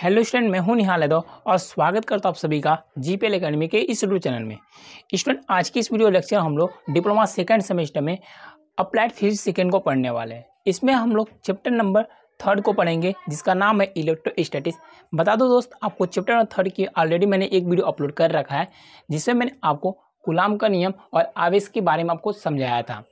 hello student मैं हूं निहाल यादव और स्वागत करता हूं आप सभी का जी पी एल अकेडमी के इस यूट्यूब चैनल में स्टूडेंट आज की इस वीडियो लेक्चर हम लोग डिप्लोमा सेकंड सेमेस्टर में अप्लाइड फिजिक्स सेकंड को पढ़ने वाले हैं इसमें हम लोग चैप्टर नंबर थर्ड को पढ़ेंगे जिसका नाम है इलेक्ट्रो इलेक्ट्रोस्टैटिक्स बता दो दोस्त आपको चैप्टर नंबर थर्ड की ऑलरेडी मैंने एक वीडियो अपलोड कर रखा है जिसमें मैंने आपको गुलाम का नियम और आवेश के बारे में आपको समझाया था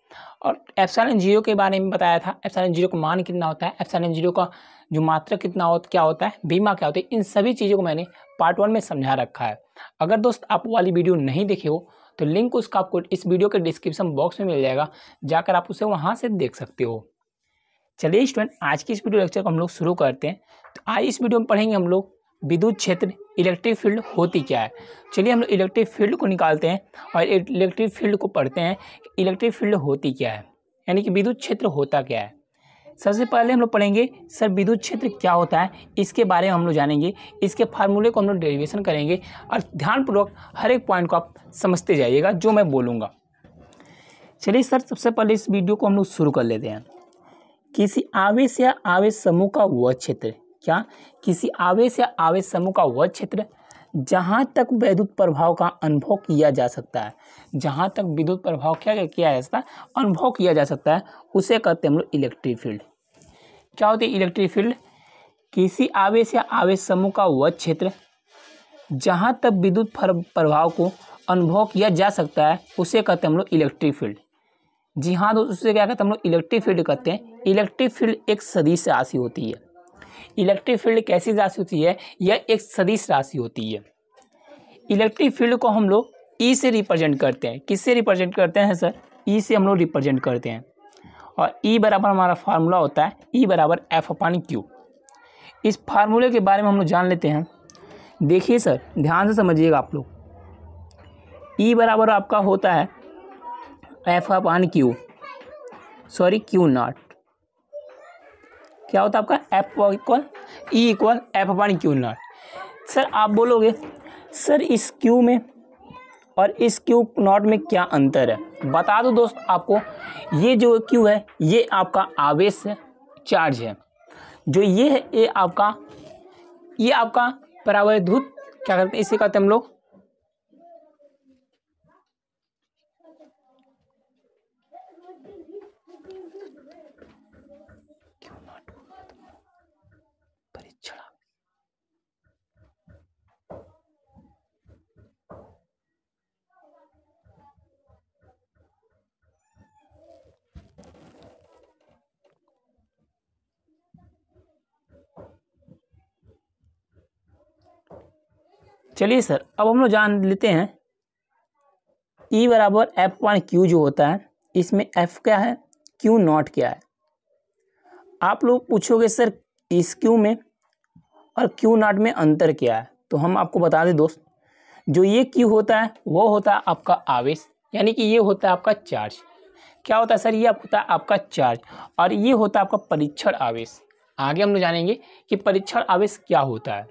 और एप्सलन जीरो के बारे में बताया था एप्सलन जीरो का मान कितना होता है एप्सलन जीरो का जो मात्रा कितना हो क्या होता है बीमा क्या होती है इन सभी चीज़ों को मैंने पार्ट वन में समझा रखा है अगर दोस्त आप वाली वीडियो नहीं देखे हो तो लिंक उसका आपको इस वीडियो के डिस्क्रिप्शन बॉक्स में मिल जाएगा जाकर आप उसे वहाँ से देख सकते हो चलिए स्टूडेंट आज की इस वीडियो लेक्चर को हम लोग शुरू करते हैं तो आज इस वीडियो में पढ़ेंगे हम लोग विद्युत क्षेत्र इलेक्ट्रिक फील्ड होती क्या है चलिए हम लोग इलेक्ट्रिक फील्ड को निकालते हैं और इलेक्ट्रिक फील्ड को पढ़ते हैं इलेक्ट्रिक फील्ड होती क्या है यानी कि विद्युत क्षेत्र होता क्या है सबसे पहले हम लोग पढ़ेंगे सर विद्युत क्षेत्र क्या होता है इसके बारे में हम लोग जानेंगे इसके फार्मूले को हम लोग डेरिवेशन करेंगे और ध्यानपूर्वक हर एक पॉइंट को आप समझते जाइएगा जो मैं बोलूँगा चलिए सर सबसे पहले इस वीडियो को हम लोग शुरू कर लेते हैं किसी आवेश या आवेश समूह का वह क्षेत्र क्या किसी आवेश या आवेश समूह का वह क्षेत्र जहाँ तक विद्युत प्रभाव का अनुभव किया जा सकता है जहाँ तक विद्युत प्रभाव क्या किया जा सकता है अनुभव किया जा सकता है उसे कहते हैं हम लोग इलेक्ट्रिक फील्ड क्या होती है इलेक्ट्रिक फील्ड किसी आवेश या आवेश समूह का वह क्षेत्र जहाँ तक विद्युत प्रभाव को अनुभव किया जा सकता है उसे कहते हैं हम लोग इलेक्ट्रिक फील्ड जी हाँ दोस्तों उसे क्या कहते हैं हम लोग इलेक्ट्रिक फील्ड कहते हैं इलेक्ट्रिक फील्ड एक सदी से आशी होती है इलेक्ट्रिक फील्ड कैसी राशि होती है यह एक सदिश राशि होती है इलेक्ट्रिक फील्ड को हम लोग ई e से रिप्रेजेंट करते हैं किससे रिप्रेजेंट करते हैं सर ई e से हम लोग रिप्रेजेंट करते हैं और ई e बराबर हमारा फार्मूला होता है ई बराबर एफ अपान क्यू इस फार्मूले के बारे में हम लोग जान लेते हैं देखिए सर ध्यान से समझिएगा आप लोग ई बराबर आपका होता है F upon Q sorry Q naught क्या होता है आपका F equal E equal F upon Q naught sir आप बोलोगे सर इस क्यू में और इस क्यू नॉट में क्या अंतर है बता दो दोस्त आपको ये जो क्यू है ये आपका आवेश है चार्ज है जो ये है ये आपका ये आपका परावैधुत क्या करते हैं इसे कहते हैं हम लोग चलिए सर अब हम लोग जान लेते हैं ई e बराबर एफ वन क्यू जो होता है इसमें एफ क्या है क्यू नॉट क्या है आप लोग पूछोगे सर इस क्यू में और क्यू नॉट में अंतर क्या है तो हम आपको बता दें दोस्त जो ये क्यू होता है वो होता है आपका आवेश यानी कि ये होता है आपका चार्ज क्या होता है सर ये होता है आपका चार्ज और ये होता है आपका परीक्षण आवेश आगे हम लोग जानेंगे कि परीक्षण आवेश क्या होता है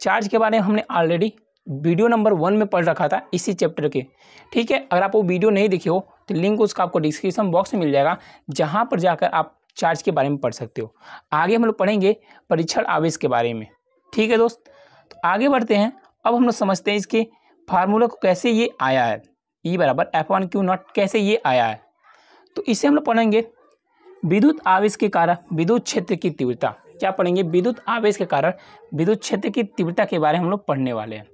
चार्ज के बारे में हमने ऑलरेडी वीडियो नंबर वन में पढ़ रखा था इसी चैप्टर के ठीक है अगर आप वो वीडियो नहीं देखे हो तो लिंक उसका आपको डिस्क्रिप्शन बॉक्स में मिल जाएगा जहाँ पर जाकर आप चार्ज के बारे में पढ़ सकते हो आगे हम लोग पढ़ेंगे परीक्षण आवेश के बारे में ठीक है दोस्त तो आगे बढ़ते हैं अब हम लोग समझते हैं इसके फार्मूला को कैसे ये आया है ई e बराबर एफ वन क्यू नॉट कैसे ये आया है तो इसे हम लोग पढ़ेंगे विद्युत आवेश के कारण विद्युत क्षेत्र की तीव्रता क्या पढ़ेंगे विद्युत आवेश के कारण विद्युत क्षेत्र की तीव्रता के बारे में हम लोग पढ़ने वाले हैं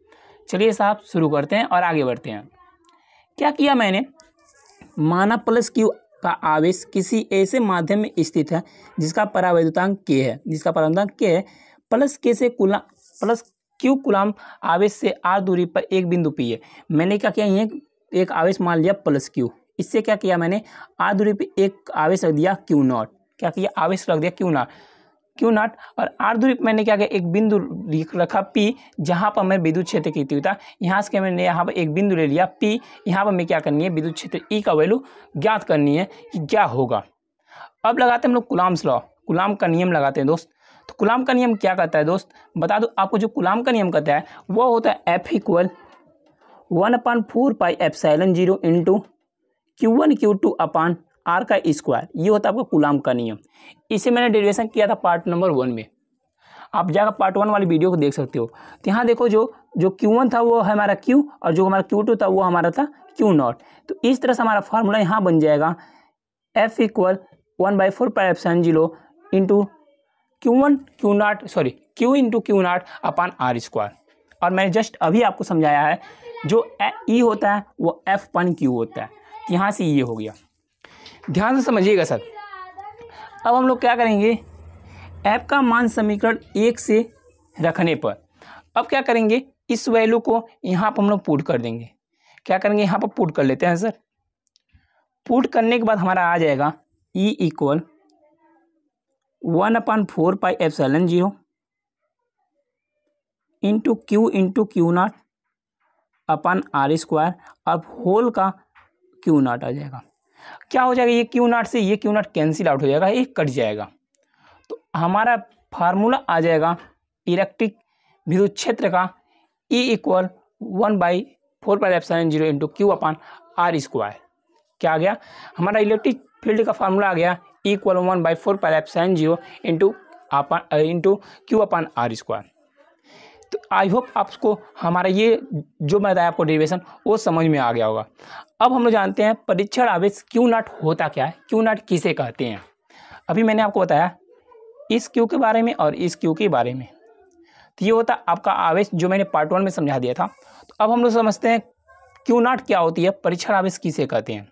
चलिए साहब शुरू करते हैं और आगे बढ़ते हैं क्या किया मैंने माना प्लस क्यू का आवेश किसी ऐसे माध्यम में स्थित है जिसका परावैद्युतांक के है जिसका परावैद्युतांक के है प्लस के से कुला प्लस क्यू कुलाम आवेश से आर दूरी पर एक बिंदु पी है मैंने क्या किया ये एक आवेश मान लिया प्लस क्यू इससे क्या किया मैंने आर दूरी पर एक आवेश रख दिया क्यू नॉट क्या किया आवेश रख दिया क्यू नॉट क्यों नॉट और आर दूरी मैंने क्या किया एक बिंदु रखा पी जहाँ पर मैं विद्युत क्षेत्र की तीव्रता यहाँ से मैंने यहाँ पर एक बिंदु ले लिया पी यहाँ पर मैं क्या करनी है विद्युत क्षेत्र ई e का वैल्यू ज्ञात करनी है कि क्या होगा अब लगाते हैं हम लोग कुलाम्स लॉ गुलाम का नियम लगाते हैं दोस्त तो गुलाम का नियम क्या कहता है दोस्त बता दो आपको जो गुलाम का नियम कहता है वो होता है F equal one upon four pi epsilon zero into Q one Q two upon R का स्क्वायर ये होता है आपका कुलाम का नियम इसे मैंने डेरिवेशन किया था पार्ट नंबर वन में आप जाकर पार्ट वन वाली वीडियो को देख सकते हो तो यहाँ देखो जो जो क्यू वन था वो हमारा क्यू और जो हमारा क्यू टू था वो हमारा था क्यू नॉट तो इस तरह से हमारा फार्मूला यहाँ बन जाएगा F equal one by four पर epsilon zero into Q one Q naught sorry Q into Q naught upon R square और मैंने जस्ट अभी आपको समझाया है जो ई e होता है वो एफ पन क्यू होता है तो यहाँ से ये हो गया ध्यान से समझिएगा सर अब हम लोग क्या करेंगे ऐप का मान समीकरण एक से रखने पर अब क्या करेंगे इस वैल्यू को यहाँ पर हम लोग पुट कर देंगे क्या करेंगे यहाँ पर पुट कर लेते हैं सर पुट करने के बाद हमारा आ जाएगा E equal one upon four pi epsilon zero into Q into Q naught upon R square अब होल का क्यू नाट आ जाएगा क्या हो जाएगा ये क्यू नाट से ये क्यू नाट कैंसिल आउट हो जाएगा ये कट जाएगा तो हमारा फार्मूला आ जाएगा इलेक्ट्रिक विद्युत क्षेत्र का E equal one by four epsilon zero into Q upon R square क्या आ गया हमारा इलेक्ट्रिक फील्ड का फार्मूला आ गया equal one by four epsilon zero into upon into Q upon R square तो आई होप आपको हमारा ये जो मैं बताया आपको डेरिवेशन वो समझ में आ गया होगा अब हम लोग जानते हैं परीक्षण आवेश क्यू नाट होता क्या है क्यू नाट किसे कहते हैं अभी मैंने आपको बताया इस क्यू के बारे में और इस क्यू के बारे में तो ये होता आपका आवेश जो मैंने पार्ट वन में समझा दिया था तो अब हम लोग समझते हैं क्यू नाट क्या होती है परीक्षण आवेश किसे कहते हैं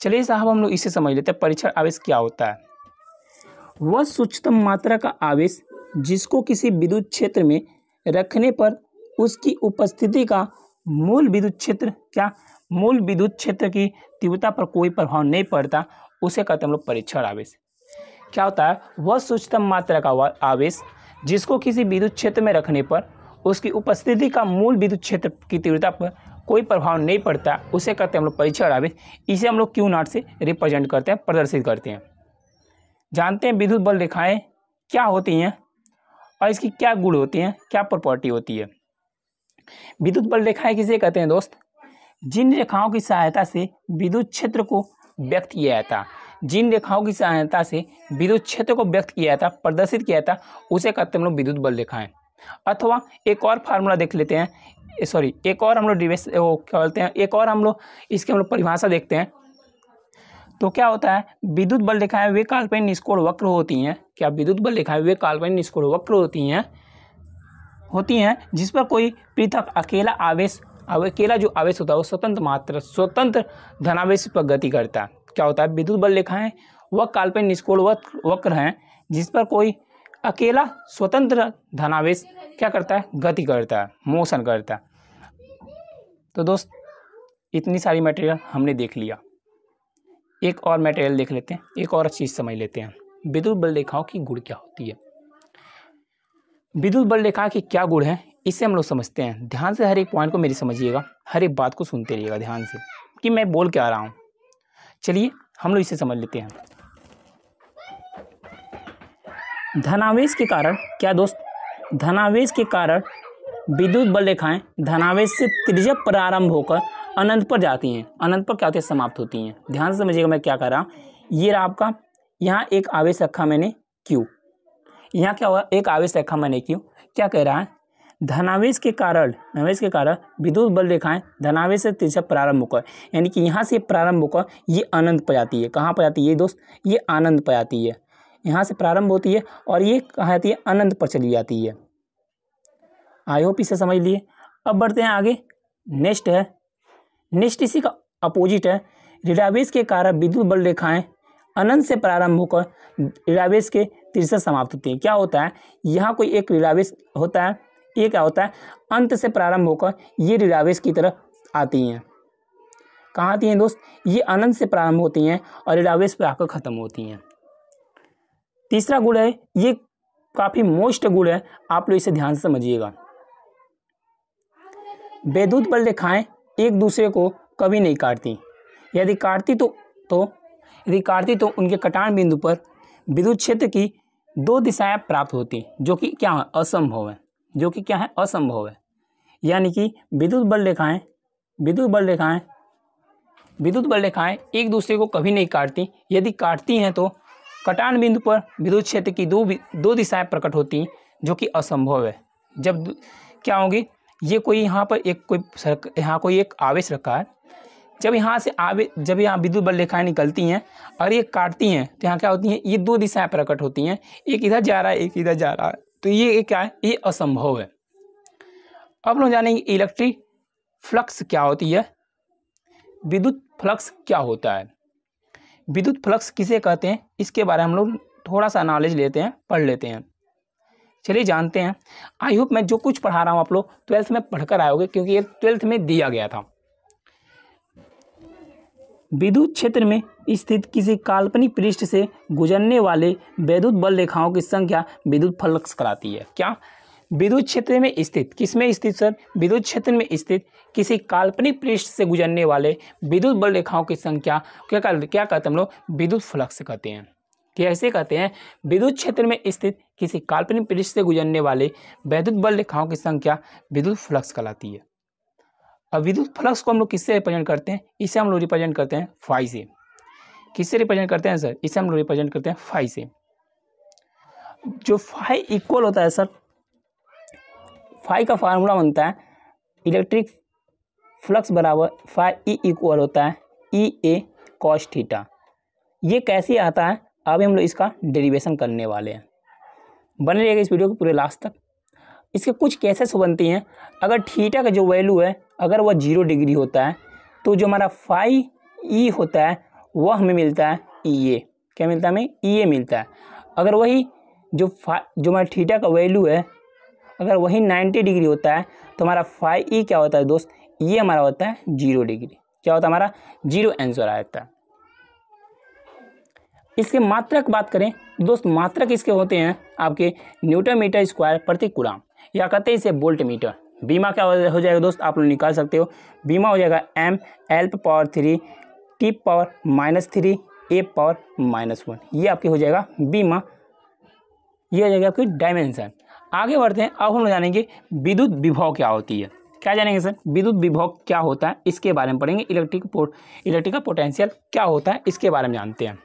चलिए साहब हम लोग इसे समझ लेते हैं परीक्षण आवेश क्या होता है वह सूचतम मात्रा का आवेश जिसको किसी विद्युत क्षेत्र में रखने पर उसकी उपस्थिति का मूल विद्युत क्षेत्र क्या मूल विद्युत क्षेत्र की तीव्रता पर कोई प्रभाव नहीं पड़ता उसे कहते हम लोग परीक्षण आवेश क्या होता है वह सूचतम मात्रा का आवेश जिसको किसी विद्युत क्षेत्र में रखने पर उसकी उपस्थिति का मूल विद्युत क्षेत्र की तीव्रता पर कोई प्रभाव नहीं पड़ता उसे कहते हैं हम लोग परीक्षण आवेश इसे हम लोग क्यू नाट से रिप्रेजेंट करते हैं प्रदर्शित करते हैं जानते हैं विद्युत बल रेखाएँ क्या होती हैं और इसकी क्या गुण होती हैं क्या प्रॉपर्टी होती है विद्युत बल रेखाएं किसे कहते हैं दोस्त जिन रेखाओं की सहायता से विद्युत क्षेत्र को व्यक्त किया जाता जिन रेखाओं की सहायता से विद्युत क्षेत्र को व्यक्त किया जाता प्रदर्शित किया जाता उसे कहते हैं हम लोग विद्युत बल रेखाएं अथवा एक और फार्मूला देख लेते हैं सॉरी एक और हम लोग डिवेस क्या बोलते हैं एक और हम लोग इसकी हम लोग परिभाषा देखते हैं तो क्या होता है विद्युत बल रेखाएं वे काल्पनिक निष्कोण वक्र होती हैं क्या विद्युत बल रेखाएं वे काल्पनिक निष्कोण वक्र होती हैं होती हैं जिस पर कोई पृथक अकेला आवेश अकेला जो आवेश होता है वो स्वतंत्र मात्र स्वतंत्र धनावेश पर गति करता है क्या होता है विद्युत बल रेखाएं वह काल्पनिक निष्कोण वक्र हैं जिस पर कोई अकेला स्वतंत्र धनावेश क्या करता है गति करता है मोशन करता है तो दोस्त इतनी सारी मटेरियल हमने देख लिया एक और मटेरियल देख लेते हैं एक और चीज़ समझ लेते हैं विद्युत बल रेखाओं की गुण क्या होती है विद्युत बल रेखा की क्या गुण है इसे हम लोग समझते हैं ध्यान से हर एक पॉइंट को मेरी समझिएगा हर एक बात को सुनते रहिएगा ध्यान से कि मैं बोल क्या रहा हूँ चलिए हम लोग इसे समझ लेते हैं धनावेश के कारण क्या दोस्त धनावेश के कारण विद्युत बल रेखाएं धनावेश से त्रिजप प्रारंभ होकर अनंत पर जाती हैं अनंत पर क्या होती है समाप्त होती हैं ध्यान से समझिएगा मैं क्या कर रहा हूँ ये रहा आपका यहाँ एक आवेश रखा मैंने क्यू यहाँ क्या हुआ एक आवेश रखा मैंने क्यू क्या कह रहा है धनावेश के कारण धनावेश के कारण विद्युत बल रेखाएं धनावेश से तिरछा प्रारंभ होकर यानी कि यहाँ से प्रारंभ होकर ये आनंद पर जाती है कहाँ पर जाती है दोस्त ये आनंद पर जाती है यहाँ से प्रारंभ होती है और ये कहाँ जाती है अनंत पर चली जाती है आई होप इसे समझ लिए अब बढ़ते हैं आगे नेक्स्ट है नेक्स्ट इसी का अपोजिट है रिडावेश के कारण विद्युत बल रेखाएं अनंत से प्रारंभ होकर रिडावेश के तीर से समाप्त होती है क्या होता है यहाँ कोई एक रिडावेश होता है ये क्या होता है अंत से प्रारंभ होकर ये रिडावेश की तरफ आती हैं कहाँ आती हैं दोस्त ये अनंत से प्रारंभ होती हैं और रिडावेश पर आकर ख़त्म होती हैं तीसरा गुण है ये काफ़ी मोस्ट गुण है आप लोग इसे ध्यान से समझिएगा वैद्युत बल रेखाएं एक दूसरे को कभी नहीं काटती यदि काटती तो तो यदि काटती तो उनके कटान बिंदु पर विद्युत क्षेत्र की दो दिशाएं प्राप्त होती जो कि क्या है असंभव है जो कि क्या है असंभव है यानी कि विद्युत बल रेखाएँ विद्युत बल रेखाएँ विद्युत बल रेखाएँ एक दूसरे को कभी नहीं काटती यदि काटती हैं तो कटान बिंदु पर विद्युत क्षेत्र की दो दो दिशाएं प्रकट होती जो कि असंभव है जब क्या होगी ये कोई यहाँ पर एक कोई यहाँ कोई एक आवेश रखा है जब यहाँ से आवे जब यहाँ विद्युत बल रेखाएँ निकलती हैं और ये काटती हैं तो यहाँ क्या होती हैं ये दो दिशाएँ प्रकट होती हैं एक इधर जा रहा है एक इधर जा रहा है तो ये क्या है ये असंभव है अब लोग जानेंगे इलेक्ट्रिक फ्लक्स क्या होती है विद्युत फ्लक्स क्या होता है विद्युत फ्लक्स किसे कहते हैं इसके बारे में हम लोग थोड़ा सा नॉलेज लेते हैं पढ़ लेते हैं चलिए जानते हैं आई होप मैं जो कुछ पढ़ा रहा हूँ आप लोग ट्वेल्थ में पढ़कर आयोगे क्योंकि ये ट्वेल्थ में दिया गया था विद्युत क्षेत्र में स्थित किसी काल्पनिक पृष्ठ से गुजरने वाले विद्युत बल रेखाओं की संख्या विद्युत फलक्ष कराती है क्या विद्युत क्षेत्र में स्थित किस में स्थित सर विद्युत क्षेत्र में स्थित किसी काल्पनिक पृष्ठ से गुजरने वाले विद्युत बल रेखाओं की संख्या क्या क्या कहते हैं हम लोग विद्युत फलक्ष कहते हैं कैसे कहते हैं विद्युत क्षेत्र में स्थित किसी काल्पनिक पृष्ठ से गुजरने वाले वैद्युत बल रेखाओं की संख्या विद्युत फ्लक्स कहलाती है अब विद्युत फ्लक्स को हम लोग किससे रिप्रेजेंट करते हैं इसे हम लोग रिप्रेजेंट करते हैं फाइव से किससे रिप्रेजेंट करते हैं सर इसे हम लोग रिप्रेजेंट करते हैं फाइव से जो फाइव इक्वल होता है सर फाइव का फार्मूला बनता है इलेक्ट्रिक फ्लक्स बराबर फाइव ई इक्वल होता है ई ए कॉस ये कैसे आता है अब हम लोग इसका डेरिवेशन करने वाले हैं बने रहिएगा इस वीडियो को पूरे लास्ट तक इसके कुछ केसेस बनती हैं अगर ठीटा का जो वैल्यू है अगर वह जीरो डिग्री होता है तो जो हमारा फाइव ई e होता है वह हमें मिलता है ई e ए क्या मिलता है हमें ई e ए मिलता है अगर वही जो फा जो हमारा ठीटा का वैल्यू है अगर वही नाइन्टी डिग्री होता है तो हमारा फाइव ई क्या होता है दोस्त ये हमारा होता है जीरो डिग्री क्या होता है हमारा जीरो आंसर आ जाता है इसके मात्रक बात करें दोस्त मात्रक इसके होते हैं आपके न्यूटन मीटर स्क्वायर प्रति कुलाम या कहते हैं इसे बोल्ट मीटर बीमा क्या हो जाएगा दोस्त आप लोग निकाल सकते हो बीमा हो जाएगा M L power three T power minus three A power minus one ये आपके हो जाएगा बीमा ये हो जाएगा आपकी डायमेंशन आगे बढ़ते हैं अब हम जानेंगे विद्युत विभव क्या होती है क्या जानेंगे सर विद्युत विभव क्या होता है इसके बारे में पढ़ेंगे इलेक्ट्रिक पोर्ट इलेक्ट्रिकल पोटेंशियल क्या होता है इसके बारे में जानते हैं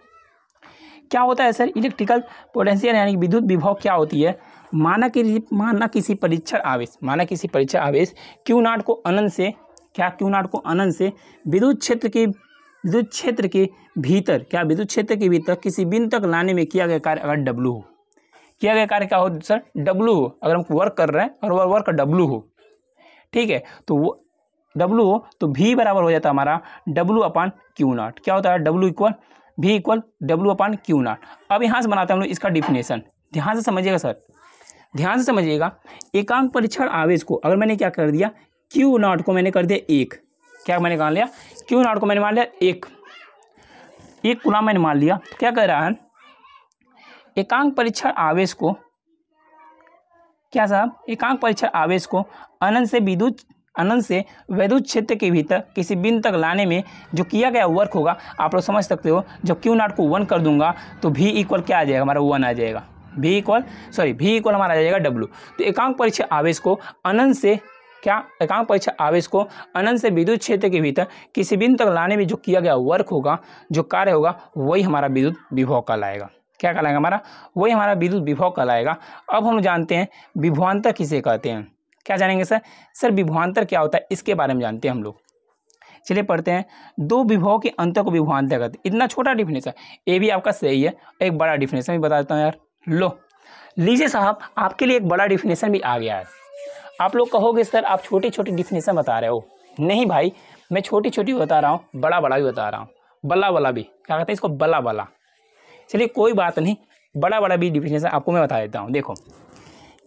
क्या होता है सर इलेक्ट्रिकल पोटेंशियल यानी विद्युत विभव क्या होती है माना कि माना किसी परीक्षण आवेश माना किसी परीक्षण आवेश क्यू नाट को अनंत से क्या क्यू नाट को अनंत से विद्युत क्षेत्र की विद्युत क्षेत्र के भीतर क्या विद्युत क्षेत्र के भीतर किसी बिंदु तक लाने में किया गया कार्य अगर डब्लू हो किया गया कार्य क्या हो सर डब्लू हो अगर हम वर्क कर रहे हैं और वह वर्क डब्लू हो ठीक है तो वो डब्लू हो तो भी बराबर हो जाता है हमारा डब्लू अपान क्यू नाट क्या होता है W equal V equal W upon Q naught अब यहाँ से बनाते हैं हम लोग इसका डिफिनेशन ध्यान से समझिएगा सर ध्यान से समझिएगा एकांक परीक्षण आवेश को अगर मैंने क्या कर दिया क्यू नॉट को मैंने कर दिया एक क्या मैंने मान लिया क्यू नॉट को मैंने मान लिया एक एक गुना मैंने मान लिया तो क्या कह रहा है एकांक परीक्षण आवेश को क्या साहब एकांक परीक्षण आवेश को अनंत से विद्युत अनंत से वैद्युत क्षेत्र के भीतर किसी बिंदु तक लाने में जो किया गया वर्क होगा आप लोग समझ सकते हो जब क्यू नाट को वन कर दूंगा तो भी इक्वल क्या आ जाएगा हमारा वन आ जाएगा भी इक्वल सॉरी भी इक्वल हमारा आ जाएगा डब्लू तो एकांक परीक्षा आवेश को अनंत से क्या एकांक परीक्षा आवेश को अनंत से विद्युत क्षेत्र के भीतर किसी बिंदु तक लाने में जो किया गया वर्क होगा जो कार्य होगा वही हमारा विद्युत विभव कहलाएगा क्या कहलाएगा हमारा वही हमारा विद्युत विभव कहलाएगा अब हम जानते हैं विभवान्तर किसे कहते हैं क्या जानेंगे सर सर विभवान्तर क्या होता है इसके बारे में जानते हैं हम लोग चलिए पढ़ते हैं दो विभव के अंतर को विभवान्तर कहते हैं इतना छोटा डिफिनेशन ये भी आपका सही है एक बड़ा डिफिनेशन भी बता देता हूँ यार लो लीजिए साहब आपके लिए एक बड़ा डिफिनेशन भी आ गया है आप लोग कहोगे सर आप छोटी छोटी डिफिनेशन बता रहे हो नहीं भाई मैं छोटी छोटी बता रहा हूँ बड़ा बड़ा भी बता रहा हूँ बला वाला भी क्या कहते हैं इसको बला वाला चलिए कोई बात नहीं बड़ा बड़ा भी डिफिनेशन आपको मैं बता देता हूँ देखो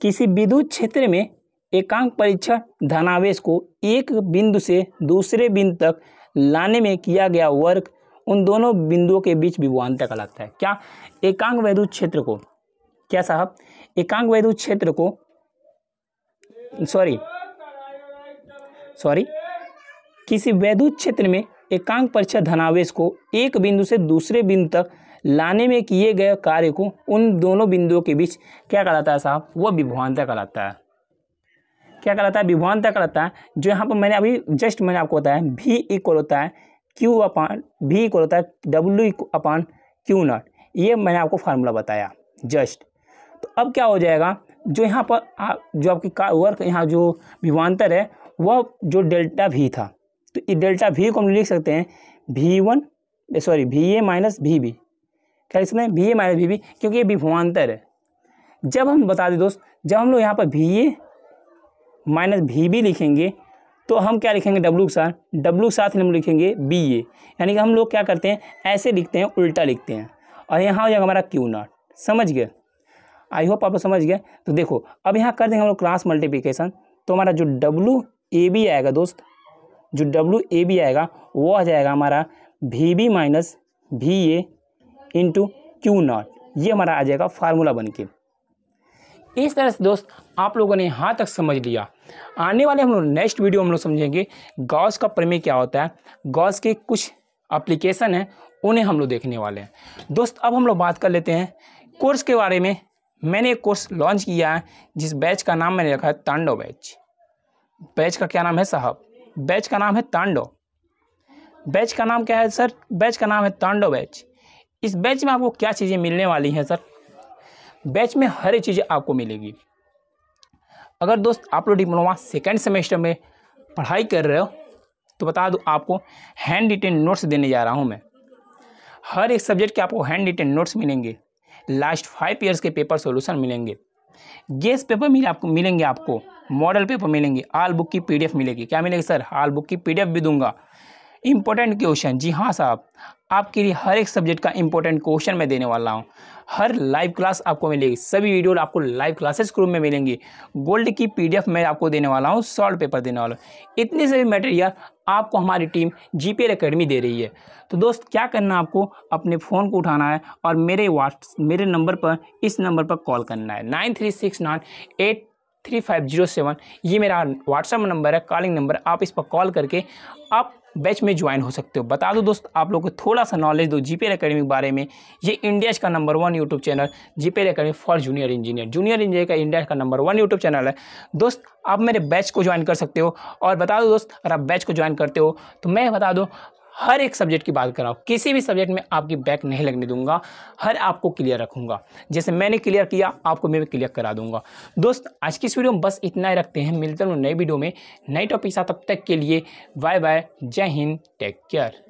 किसी विद्युत क्षेत्र में एकांक परीक्षण धनावेश को एक बिंदु से दूसरे बिंदु तक लाने में किया गया वर्क उन दोनों बिंदुओं के बीच विभवांतर कहलाता है क्या एकांक वैद्युत क्षेत्र को क्या साहब एकांक वैद्युत क्षेत्र को सॉरी सॉरी किसी वैद्युत क्षेत्र में एकांक परीक्षा धनावेश को एक बिंदु से दूसरे बिंदु तक लाने में किए गए कार्य को उन दोनों बिंदुओं के बीच क्या कहलाता है साहब वह विभवांतर कहलाता है क्या कहलाता है विभवांतर कहलाता है जो यहाँ पर मैंने अभी जस्ट मैंने आपको बताया भी इक्वल होता है क्यू अपान भी इक्वल होता है डब्ल्यू अपान क्यू नॉट ये मैंने आपको फार्मूला बताया जस्ट तो अब क्या हो जाएगा जो यहाँ पर आ, जो आपकी का वर्क यहाँ जो विभवान्तर है वह जो डेल्टा भी था तो ये डेल्टा भी को हम लिख सकते हैं भी वन सॉरी भी ए माइनस भी बी क्या लिख सकते हैं भी ए माइनस भी बी क्योंकि ये विभवान्तर है जब हम बता दें दोस्त जब हम लोग यहाँ पर भी ए माइनस भी बी लिखेंगे तो हम क्या लिखेंगे डब्लू के साथ डब्लू के साथ हम लिखेंगे बी ए यानी कि हम लोग क्या करते हैं ऐसे लिखते हैं उल्टा लिखते हैं और यहाँ हो जाएगा हमारा क्यू नॉट समझ गए आई होप आप लोग समझ गए तो देखो अब यहाँ कर देंगे हम लोग क्रॉस मल्टीप्लिकेशन तो हमारा जो डब्लू ए बी आएगा दोस्त जो डब्लू ए बी आएगा वो आ जाएगा हमारा भी बी माइनस भी ए इंटू क्यू नॉट ये हमारा आ जाएगा फार्मूला बन के इस तरह से दोस्त आप लोगों ने यहाँ तक समझ लिया आने वाले हम लोग नेक्स्ट वीडियो हम लोग समझेंगे गॉस का प्रमेय क्या होता है गॉस के कुछ अप्लीकेशन हैं उन्हें हम लोग देखने वाले हैं दोस्त अब हम लोग बात कर लेते हैं कोर्स के बारे में मैंने एक कोर्स लॉन्च किया है जिस बैच का नाम मैंने रखा है तांडव बैच बैच का क्या नाम है साहब बैच का नाम है तांडव बैच का नाम क्या है सर बैच का नाम है तांडव बैच इस बैच में आपको क्या चीज़ें मिलने वाली हैं सर बैच में हर एक चीज़ आपको मिलेगी अगर दोस्त आप लोग डिप्लोमा सेकेंड सेमेस्टर में पढ़ाई कर रहे हो तो बता दूँ आपको हैंड रिटेन नोट्स देने जा रहा हूँ मैं हर एक सब्जेक्ट के आपको हैंड रिटेन नोट्स मिलेंगे लास्ट फाइव ईयर्स के पेपर सोल्यूशन मिलेंगे गेस पेपर मिले आपको मिलेंगे आपको मॉडल पेपर मिलेंगे आल बुक की पीडीएफ मिलेगी क्या मिलेगी सर आल बुक की पीडीएफ भी दूंगा इंपॉर्टेंट क्वेश्चन जी हाँ साहब आपके लिए हर एक सब्जेक्ट का इंपॉर्टेंट क्वेश्चन मैं देने वाला हूँ हर लाइव क्लास आपको मिलेगी सभी वीडियो आपको लाइव क्लासेस ग्रुप में मिलेंगी गोल्ड की पीडीएफ मैं आपको देने वाला हूँ सॉल्ट पेपर देने वाला हूँ इतनी सभी मटेरियल आपको हमारी टीम जी पी अकेडमी दे रही है तो दोस्त क्या करना आपको अपने फ़ोन को उठाना है और मेरे व्हाट्स मेरे नंबर पर इस नंबर पर कॉल करना है nine three six nine eight three five zero seven ये मेरा व्हाट्सअप नंबर है कॉलिंग नंबर आप इस पर कॉल करके आप बैच में ज्वाइन हो सकते हो बता दो दोस्त आप लोग को थोड़ा सा नॉलेज दो जी अकेडमी के बारे में ये इंडिया का number one YouTube channel G academy for junior engineer junior engineer का इंडिया का नंबर वन यूट्यूब चैनल है दोस्त आप मेरे बैच को ज्वाइन कर सकते हो और बता दो दोस्त अगर आप बैच को ज्वाइन करते हो तो मैं बता दूँ हर एक सब्जेक्ट की बात कर रहा हूँ किसी भी सब्जेक्ट में आपकी बैक नहीं लगने दूंगा हर आपको क्लियर रखूंगा जैसे मैंने क्लियर किया आपको मैं भी क्लियर करा दूंगा दोस्त आज की इस वीडियो में बस इतना ही रखते हैं मिलते हैं नई वीडियो में नए टॉपिक साथ तब तक के लिए बाय बाय जय हिंद टेक केयर